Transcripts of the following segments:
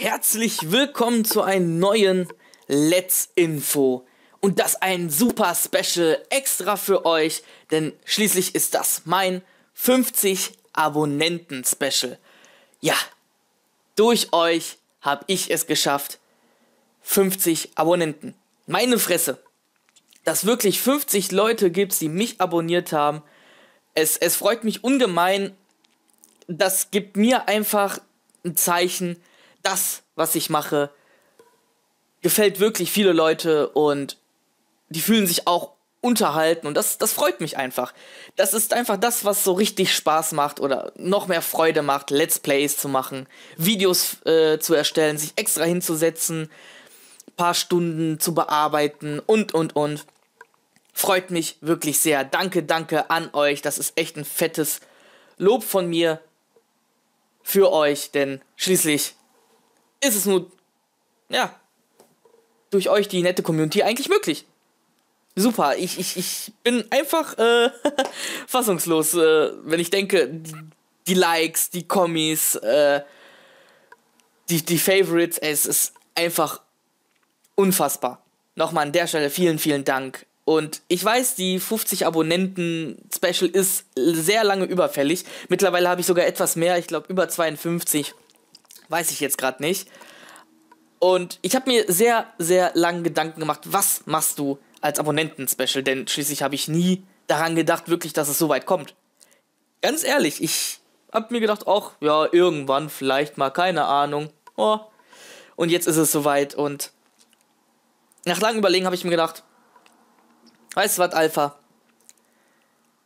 Herzlich willkommen zu einem neuen Let's Info. Und das ein super Special extra für euch, denn schließlich ist das mein 50 Abonnenten Special. Ja, durch euch habe ich es geschafft. 50 Abonnenten. Meine Fresse. Dass wirklich 50 Leute gibt, die mich abonniert haben. Es, es freut mich ungemein. Das gibt mir einfach ein Zeichen, das, was ich mache, gefällt wirklich viele Leute und die fühlen sich auch unterhalten und das, das freut mich einfach. Das ist einfach das, was so richtig Spaß macht oder noch mehr Freude macht, Let's Plays zu machen, Videos äh, zu erstellen, sich extra hinzusetzen, paar Stunden zu bearbeiten und, und, und. Freut mich wirklich sehr. Danke, danke an euch. Das ist echt ein fettes Lob von mir für euch, denn schließlich ist es nur, ja, durch euch die nette Community eigentlich möglich. Super, ich, ich, ich bin einfach äh, fassungslos, äh, wenn ich denke, die, die Likes, die Kommis, äh, die, die Favorites, es ist einfach unfassbar. Nochmal an der Stelle vielen, vielen Dank. Und ich weiß, die 50 Abonnenten Special ist sehr lange überfällig. Mittlerweile habe ich sogar etwas mehr, ich glaube über 52. Weiß ich jetzt gerade nicht. Und ich habe mir sehr, sehr lange Gedanken gemacht, was machst du als Abonnenten-Special? Denn schließlich habe ich nie daran gedacht, wirklich, dass es so weit kommt. Ganz ehrlich, ich habe mir gedacht, auch ja, irgendwann vielleicht mal, keine Ahnung. Oh. Und jetzt ist es soweit und nach langem Überlegen habe ich mir gedacht, weißt du was, Alpha?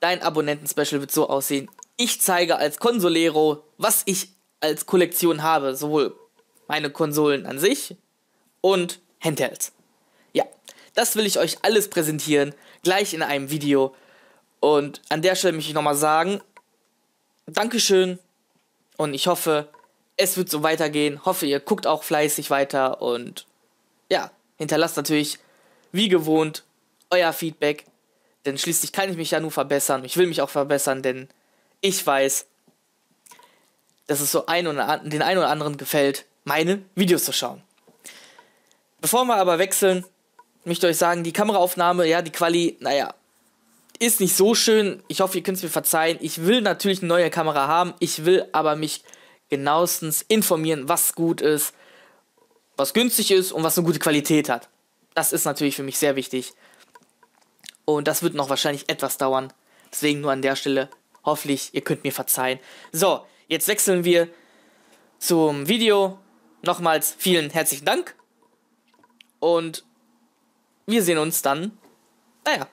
Dein Abonnenten-Special wird so aussehen. Ich zeige als Consolero, was ich als Kollektion habe. Sowohl meine Konsolen an sich und Handhelds. Ja, das will ich euch alles präsentieren, gleich in einem Video. Und an der Stelle möchte ich nochmal sagen, Dankeschön und ich hoffe, es wird so weitergehen. Hoffe, ihr guckt auch fleißig weiter und ja, hinterlasst natürlich wie gewohnt euer Feedback, denn schließlich kann ich mich ja nur verbessern. Ich will mich auch verbessern, denn ich weiß, dass es so ein oder an, den einen oder anderen gefällt, meine Videos zu schauen. Bevor wir aber wechseln, möchte ich euch sagen, die Kameraaufnahme, ja, die Quali, naja, ist nicht so schön. Ich hoffe, ihr könnt es mir verzeihen. Ich will natürlich eine neue Kamera haben. Ich will aber mich genauestens informieren, was gut ist, was günstig ist und was eine gute Qualität hat. Das ist natürlich für mich sehr wichtig. Und das wird noch wahrscheinlich etwas dauern. Deswegen nur an der Stelle. Hoffentlich, ihr könnt mir verzeihen. So, Jetzt wechseln wir zum Video. Nochmals vielen herzlichen Dank. Und wir sehen uns dann, naja,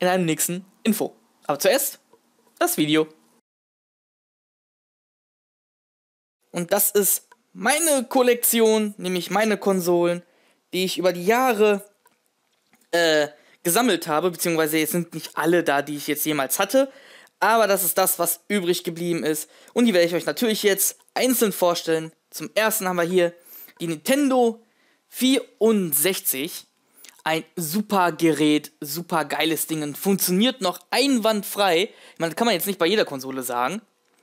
in einem nächsten Info. Aber zuerst das Video. Und das ist meine Kollektion, nämlich meine Konsolen, die ich über die Jahre äh, gesammelt habe, beziehungsweise jetzt sind nicht alle da, die ich jetzt jemals hatte, aber das ist das, was übrig geblieben ist. Und die werde ich euch natürlich jetzt einzeln vorstellen. Zum ersten haben wir hier die Nintendo 64. Ein super Gerät, super geiles Ding und funktioniert noch einwandfrei. Ich meine, das kann man jetzt nicht bei jeder Konsole sagen,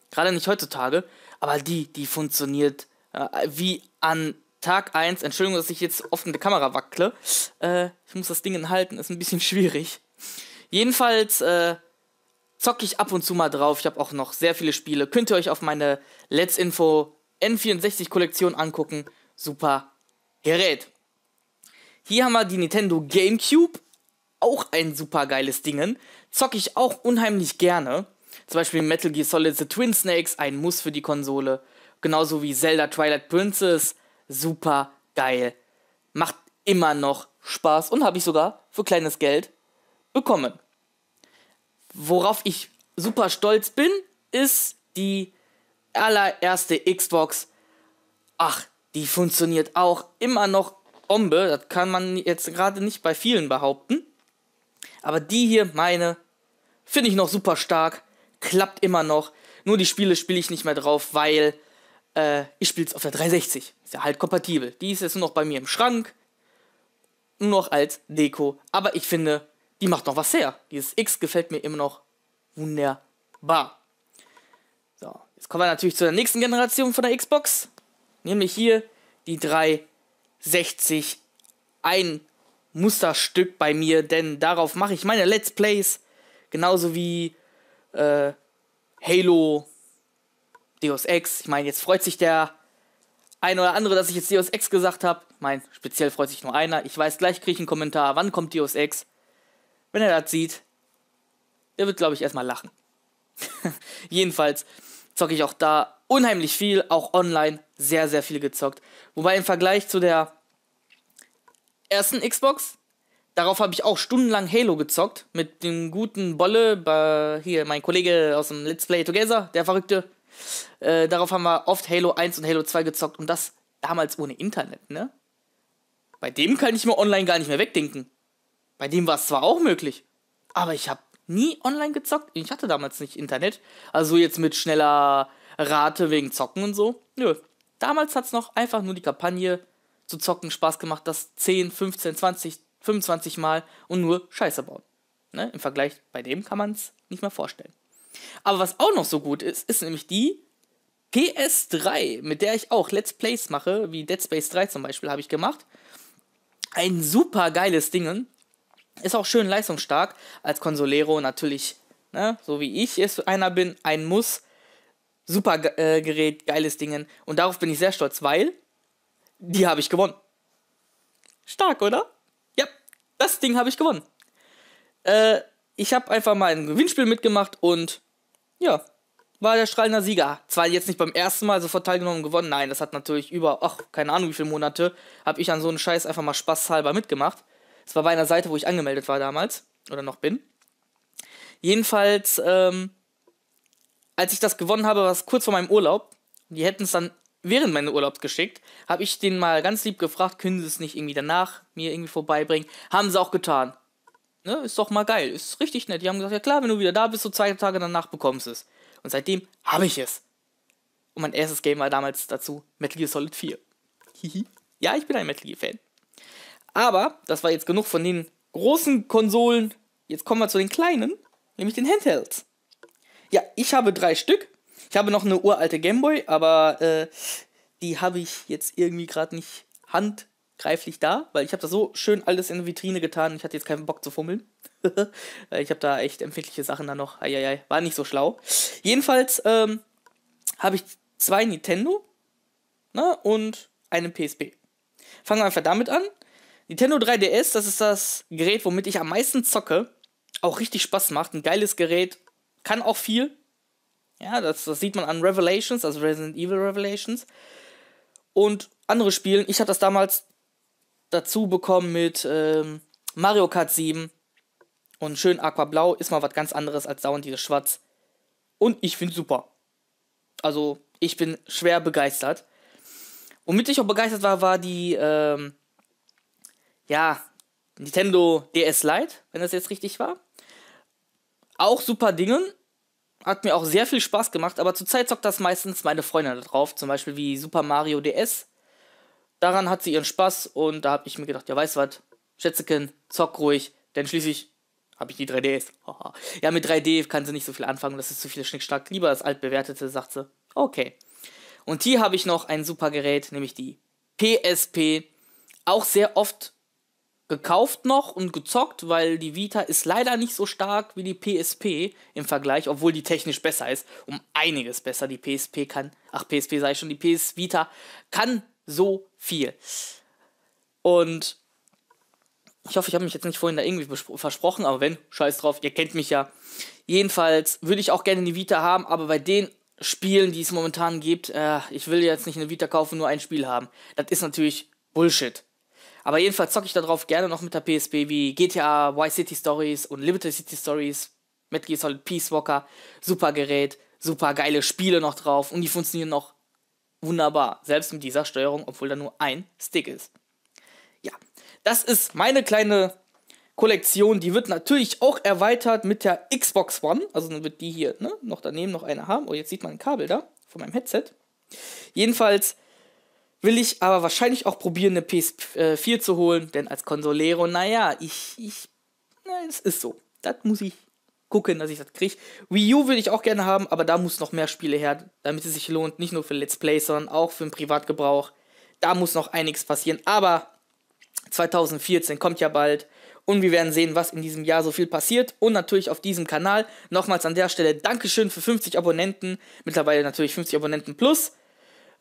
gerade nicht heutzutage, aber die, die funktioniert äh, wie an Tag 1. Entschuldigung, dass ich jetzt offen die Kamera wackle. Äh, ich muss das Ding halten, ist ein bisschen schwierig. Jedenfalls äh, zocke ich ab und zu mal drauf. Ich habe auch noch sehr viele Spiele. Könnt ihr euch auf meine Let's Info N64 Kollektion angucken. Super Gerät. Hier haben wir die Nintendo GameCube. Auch ein super geiles Dingen. Zocke ich auch unheimlich gerne. Zum Beispiel Metal Gear Solid The Twin Snakes, ein Muss für die Konsole. Genauso wie Zelda Twilight Princess. Super geil. Macht immer noch Spaß und habe ich sogar für kleines Geld bekommen worauf ich super stolz bin, ist die allererste Xbox. Ach, die funktioniert auch immer noch Bombe. Das kann man jetzt gerade nicht bei vielen behaupten. Aber die hier, meine, finde ich noch super stark. Klappt immer noch. Nur die Spiele spiele ich nicht mehr drauf, weil äh, ich spiele es auf der 360. Ist ja halt kompatibel. Die ist jetzt nur noch bei mir im Schrank. Nur noch als Deko. Aber ich finde, die macht noch was her. Dieses X gefällt mir immer noch wunderbar. So, jetzt kommen wir natürlich zu der nächsten Generation von der Xbox. Nämlich hier die 360. Ein Musterstück bei mir, denn darauf mache ich meine Let's Plays. Genauso wie äh, Halo, Deus Ex. Ich meine, jetzt freut sich der ein oder andere, dass ich jetzt Deus Ex gesagt habe. Ich meine, speziell freut sich nur einer. Ich weiß, gleich kriege ich einen Kommentar, wann kommt Deus Ex wenn er das sieht, der wird, glaube ich, erstmal lachen. Jedenfalls zocke ich auch da unheimlich viel, auch online, sehr, sehr viel gezockt. Wobei im Vergleich zu der ersten Xbox, darauf habe ich auch stundenlang Halo gezockt mit dem guten Bolle, hier mein Kollege aus dem Let's Play Together, der Verrückte. Äh, darauf haben wir oft Halo 1 und Halo 2 gezockt und das damals ohne Internet, ne? Bei dem kann ich mir online gar nicht mehr wegdenken. Bei dem war es zwar auch möglich, aber ich habe nie online gezockt. Ich hatte damals nicht Internet. Also jetzt mit schneller Rate wegen Zocken und so. Nö. Damals hat es noch einfach nur die Kampagne zu zocken Spaß gemacht, das 10, 15, 20, 25 Mal und nur Scheiße bauen. Ne? Im Vergleich bei dem kann man es nicht mehr vorstellen. Aber was auch noch so gut ist, ist nämlich die PS3, mit der ich auch Let's Plays mache, wie Dead Space 3 zum Beispiel habe ich gemacht. Ein super geiles Ding. Ist auch schön leistungsstark. Als Consolero natürlich, ne, so wie ich es einer bin, ein Muss. Super äh, Gerät, geiles Dingen. Und darauf bin ich sehr stolz, weil die habe ich gewonnen. Stark, oder? Ja, das Ding habe ich gewonnen. Äh, ich habe einfach mal ein Gewinnspiel mitgemacht und ja, war der strahlende Sieger. Zwar jetzt nicht beim ersten Mal sofort teilgenommen und gewonnen, nein, das hat natürlich über, ach, keine Ahnung wie viele Monate, habe ich an so einem Scheiß einfach mal spaßhalber mitgemacht. Es war bei einer Seite, wo ich angemeldet war damals oder noch bin. Jedenfalls, ähm, als ich das gewonnen habe, war es kurz vor meinem Urlaub. Die hätten es dann während meines Urlaubs geschickt. Habe ich den mal ganz lieb gefragt, können sie es nicht irgendwie danach mir irgendwie vorbeibringen? Haben sie auch getan. Ne? Ist doch mal geil. Ist richtig nett. Die haben gesagt, ja klar, wenn du wieder da bist, so zwei Tage danach bekommst du es. Und seitdem habe ich es. Und mein erstes Game war damals dazu Metal Gear Solid 4. Hihi. ja, ich bin ein Metal Gear Fan. Aber das war jetzt genug von den großen Konsolen. Jetzt kommen wir zu den kleinen, nämlich den Handhelds. Ja, ich habe drei Stück. Ich habe noch eine uralte Gameboy, aber äh, die habe ich jetzt irgendwie gerade nicht handgreiflich da, weil ich habe das so schön alles in der Vitrine getan. Ich hatte jetzt keinen Bock zu fummeln. ich habe da echt empfindliche Sachen da noch. Eieiei, war nicht so schlau. Jedenfalls ähm, habe ich zwei Nintendo ne, und einen PSP. Fangen wir einfach damit an. Nintendo 3DS, das ist das Gerät, womit ich am meisten zocke. Auch richtig Spaß macht. Ein geiles Gerät. Kann auch viel. Ja, das, das sieht man an Revelations, also Resident Evil Revelations. Und andere Spielen. Ich hatte das damals dazu bekommen mit ähm, Mario Kart 7. Und schön Aquablau ist mal was ganz anderes als dauernd dieses Schwarz. Und ich finde super. Also, ich bin schwer begeistert. Womit ich auch begeistert war, war die ähm, ja, Nintendo DS Lite, wenn das jetzt richtig war. Auch super Dingen. Hat mir auch sehr viel Spaß gemacht, aber zurzeit zockt das meistens meine Freundin drauf, zum Beispiel wie Super Mario DS. Daran hat sie ihren Spaß und da habe ich mir gedacht, ja, weißt du was, Schätzeken, zock ruhig, denn schließlich habe ich die 3DS. ja, mit 3D kann sie nicht so viel anfangen, das ist zu viel Schnickschnack. Lieber das altbewertete, sagt sie. Okay. Und hier habe ich noch ein super Gerät, nämlich die PSP. Auch sehr oft gekauft noch und gezockt, weil die Vita ist leider nicht so stark wie die PSP im Vergleich, obwohl die technisch besser ist, um einiges besser. Die PSP kann, ach PSP sei schon, die PS Vita kann so viel. Und ich hoffe, ich habe mich jetzt nicht vorhin da irgendwie versprochen, aber wenn, scheiß drauf, ihr kennt mich ja. Jedenfalls würde ich auch gerne die Vita haben, aber bei den Spielen, die es momentan gibt, äh, ich will jetzt nicht eine Vita kaufen, nur ein Spiel haben. Das ist natürlich Bullshit. Aber jedenfalls zocke ich darauf gerne noch mit der PSP wie GTA, Y City Stories und Limited City Stories, Metal Gear Solid Peace Walker. Super Gerät, super geile Spiele noch drauf und die funktionieren noch wunderbar. Selbst mit dieser Steuerung, obwohl da nur ein Stick ist. Ja, das ist meine kleine Kollektion. Die wird natürlich auch erweitert mit der Xbox One. Also dann wird die hier ne, noch daneben noch eine haben. Oh, jetzt sieht man ein Kabel da von meinem Headset. Jedenfalls will ich aber wahrscheinlich auch probieren, eine PS4 äh, zu holen, denn als Consolero, naja, ich, ich, na, es ist so. Das muss ich gucken, dass ich das kriege. Wii U will ich auch gerne haben, aber da muss noch mehr Spiele her, damit es sich lohnt. Nicht nur für Let's Play, sondern auch für den Privatgebrauch. Da muss noch einiges passieren. Aber 2014 kommt ja bald. Und wir werden sehen, was in diesem Jahr so viel passiert. Und natürlich auf diesem Kanal. Nochmals an der Stelle Dankeschön für 50 Abonnenten. Mittlerweile natürlich 50 Abonnenten plus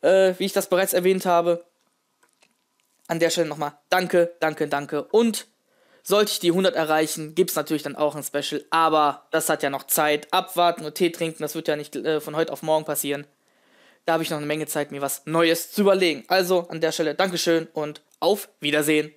äh, wie ich das bereits erwähnt habe. An der Stelle nochmal danke, danke, danke. Und sollte ich die 100 erreichen, gibt es natürlich dann auch ein Special. Aber das hat ja noch Zeit. Abwarten und Tee trinken, das wird ja nicht äh, von heute auf morgen passieren. Da habe ich noch eine Menge Zeit, mir was Neues zu überlegen. Also an der Stelle Dankeschön und auf Wiedersehen.